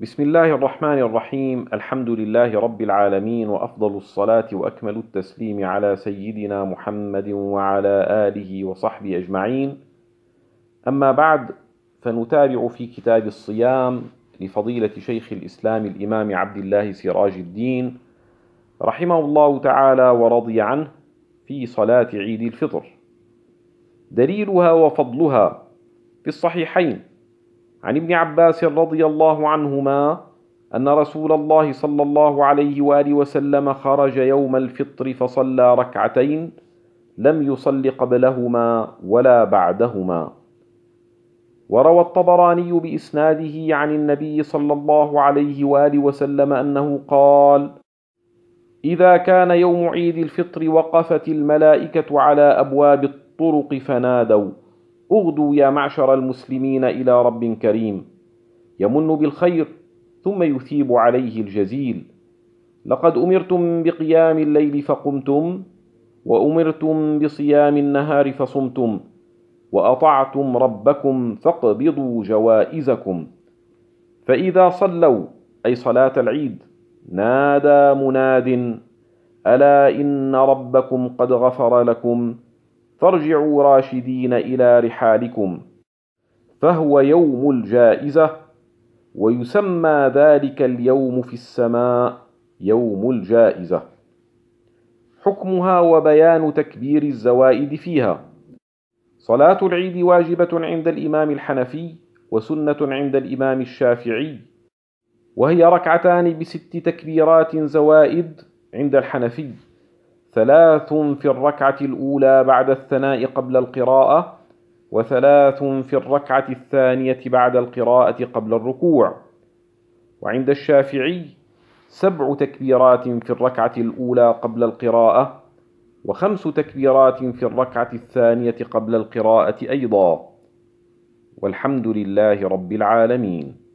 بسم الله الرحمن الرحيم الحمد لله رب العالمين وافضل الصلاه واكمل التسليم على سيدنا محمد وعلى اله وصحبه اجمعين اما بعد فنتابع في كتاب الصيام لفضيله شيخ الاسلام الامام عبد الله سراج الدين رحمه الله تعالى ورضي عنه في صلاه عيد الفطر دليلها وفضلها في الصحيحين عن ابن عباس رضي الله عنهما أن رسول الله صلى الله عليه وآله وسلم خرج يوم الفطر فصلى ركعتين لم يصل قبلهما ولا بعدهما وروى الطبراني بإسناده عن النبي صلى الله عليه وآله وسلم أنه قال إذا كان يوم عيد الفطر وقفت الملائكة على أبواب الطرق فنادوا اغدوا يا معشر المسلمين إلى رب كريم يمن بالخير ثم يثيب عليه الجزيل لقد أمرتم بقيام الليل فقمتم وأمرتم بصيام النهار فصمتم وأطعتم ربكم فاقبضوا جوائزكم فإذا صلوا أي صلاة العيد نادى مناد ألا إن ربكم قد غفر لكم فارجعوا راشدين إلى رحالكم فهو يوم الجائزة ويسمى ذلك اليوم في السماء يوم الجائزة حكمها وبيان تكبير الزوائد فيها صلاة العيد واجبة عند الإمام الحنفي وسنة عند الإمام الشافعي وهي ركعتان بست تكبيرات زوائد عند الحنفي ثلاث في الركعة الأولى بعد الثناء قبل القراءة وثلاث في الركعة الثانية بعد القراءة قبل الركوع وعند الشافعي سبع تكبيرات في الركعة الأولى قبل القراءة وخمس تكبيرات في الركعة الثانية قبل القراءة أيضا والحمد لله رب العالمين